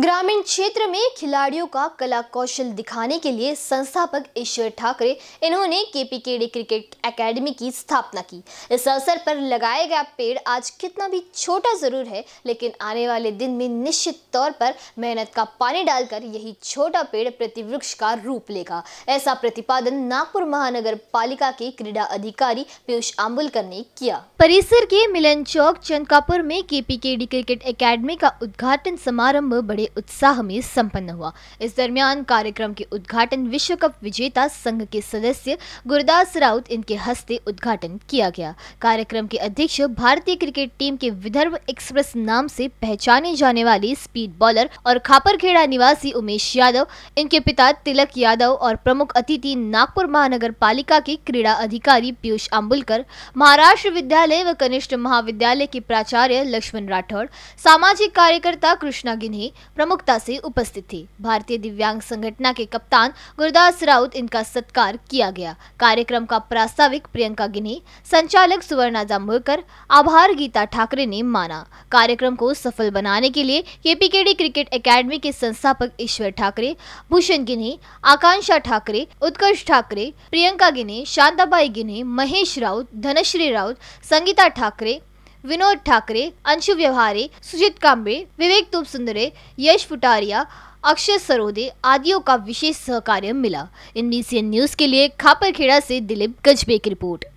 ग्रामीण क्षेत्र में खिलाड़ियों का कला कौशल दिखाने के लिए संस्थापक ईश्वर ठाकरे इन्होंने के डी क्रिकेट एकेडमी की स्थापना की इस अवसर पर लगाया गया पेड़ आज कितना भी छोटा जरूर है लेकिन आने वाले दिन में निश्चित तौर पर मेहनत का पानी डालकर यही छोटा पेड़ प्रतिवृक्ष का रूप लेगा ऐसा प्रतिपादन नागपुर महानगर पालिका के क्रीडा अधिकारी पीयूष आम्बुलकर ने किया परिसर के मिलन चौक चंदकापुर में केपी क्रिकेट अकेडमी का उद्घाटन समारंभ बड़े के उत्साह में संपन्न हुआ इस दरमियान कार्यक्रम के उद्घाटन विश्व कप विजेता संघ के सदस्य गुरदास राउत इनके हस्ते उद्घाटन किया गया कार्यक्रम के अध्यक्ष भारतीय क्रिकेट टीम के विदर्भ एक्सप्रेस नाम से पहचाने जाने वाले स्पीड बॉलर और खापरखेड़ा निवासी उमेश यादव इनके पिता तिलक यादव और प्रमुख अतिथि नागपुर महानगर पालिका के क्रीड़ा अधिकारी पीयूष आम्बुलकर महाराष्ट्र विद्यालय व कनिष्ठ महाविद्यालय के प्राचार्य लक्ष्मण राठौड़ सामाजिक कार्यकर्ता कृष्णा गिन्हे प्रमुखता से उपस्थित थी भारतीय दिव्यांग संगठना के कप्तान गुरदास राउत इनका सत्कार किया गया कार्यक्रम का प्रास्ताविक प्रियंका गिनी संचालक सुवर्णा जाम्बुलकर आभार गीता ठाकरे ने माना कार्यक्रम को सफल बनाने के लिए केपीकेडी क्रिकेट अकेडमी के संस्थापक ईश्वर ठाकरे भूषण गिनी आकांक्षा ठाकरे उत्कर्ष ठाकरे प्रियंका गिन्हे शांताबाई गिने महेश राउत धनश्री राउत संगीता ठाकरे विनोद ठाकरे अंशु व्यवहारे सुजीत कांबे विवेक तुपसुंदरे यश फुटारिया अक्षय सरोदे आदियों का विशेष सहकार्य मिला इन बीसीएन न्यूज के लिए खापरखेड़ा से दिलीप गजबे की रिपोर्ट